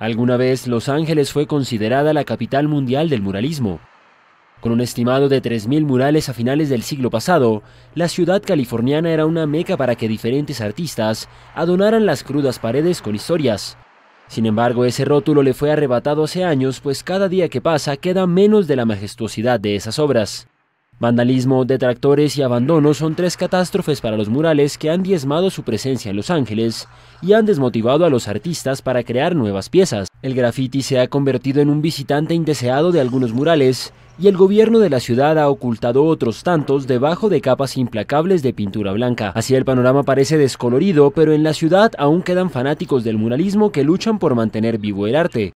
Alguna vez Los Ángeles fue considerada la capital mundial del muralismo. Con un estimado de 3.000 murales a finales del siglo pasado, la ciudad californiana era una meca para que diferentes artistas adonaran las crudas paredes con historias. Sin embargo, ese rótulo le fue arrebatado hace años, pues cada día que pasa queda menos de la majestuosidad de esas obras. Vandalismo, detractores y abandono son tres catástrofes para los murales que han diezmado su presencia en Los Ángeles y han desmotivado a los artistas para crear nuevas piezas. El graffiti se ha convertido en un visitante indeseado de algunos murales y el gobierno de la ciudad ha ocultado otros tantos debajo de capas implacables de pintura blanca. Así el panorama parece descolorido, pero en la ciudad aún quedan fanáticos del muralismo que luchan por mantener vivo el arte.